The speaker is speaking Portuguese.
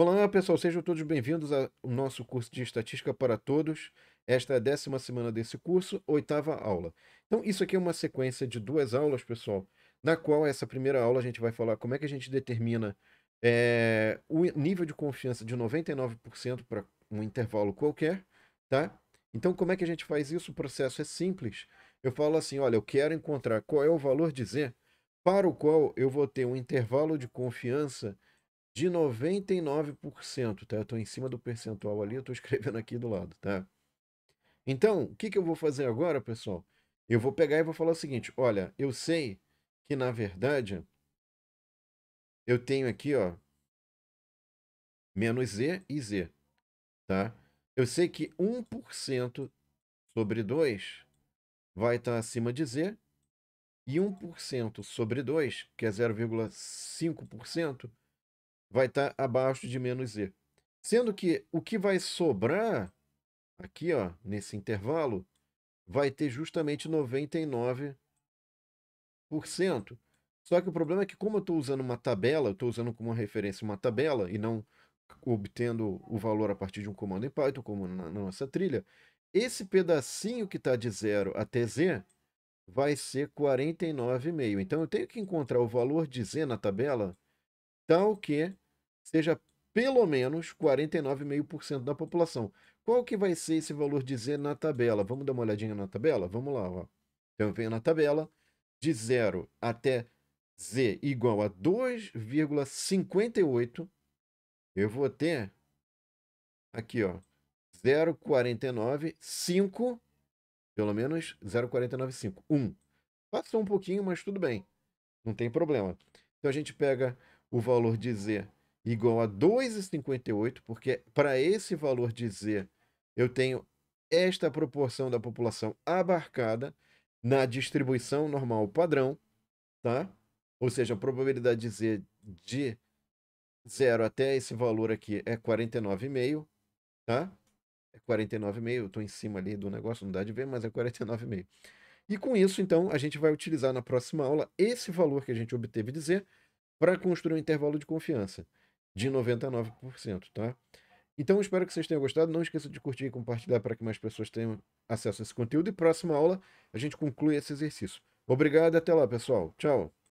Olá, pessoal, sejam todos bem-vindos ao nosso curso de Estatística para Todos. Esta é a décima semana desse curso, oitava aula. Então, isso aqui é uma sequência de duas aulas, pessoal, na qual essa primeira aula a gente vai falar como é que a gente determina é, o nível de confiança de 99% para um intervalo qualquer, tá? Então, como é que a gente faz isso? O processo é simples. Eu falo assim, olha, eu quero encontrar qual é o valor de Z para o qual eu vou ter um intervalo de confiança de 99%, tá? Eu tô em cima do percentual ali, eu tô escrevendo aqui do lado, tá? Então, o que, que eu vou fazer agora, pessoal? Eu vou pegar e vou falar o seguinte, olha, eu sei que, na verdade, eu tenho aqui, ó, menos Z e Z, tá? Eu sei que 1% sobre 2 vai estar tá acima de Z e 1% sobre 2, que é 0,5%, vai estar tá abaixo de menos Z. Sendo que o que vai sobrar aqui, ó, nesse intervalo, vai ter justamente 99%. Só que o problema é que como eu estou usando uma tabela, eu estou usando como referência uma tabela e não obtendo o valor a partir de um comando em Python, como na nossa trilha, esse pedacinho que está de 0 até Z vai ser 49,5. Então eu tenho que encontrar o valor de Z na tabela tal então, que seja pelo menos 49,5% da população. Qual que vai ser esse valor z na tabela? Vamos dar uma olhadinha na tabela? Vamos lá, ó. Então eu venho na tabela de 0 até Z igual a 2,58. Eu vou ter aqui, ó, 0,495, pelo menos 0,495, 1. Passou um pouquinho, mas tudo bem, não tem problema. Então a gente pega o valor de Z igual a 2,58, porque para esse valor de Z eu tenho esta proporção da população abarcada na distribuição normal padrão, tá? Ou seja, a probabilidade de Z de 0 até esse valor aqui é 49,5, tá? É 49,5, eu estou em cima ali do negócio, não dá de ver, mas é 49,5. E com isso, então, a gente vai utilizar na próxima aula esse valor que a gente obteve de Z para construir um intervalo de confiança de 99%, tá? Então espero que vocês tenham gostado. Não esqueça de curtir e compartilhar para que mais pessoas tenham acesso a esse conteúdo. E próxima aula a gente conclui esse exercício. Obrigado, até lá, pessoal. Tchau.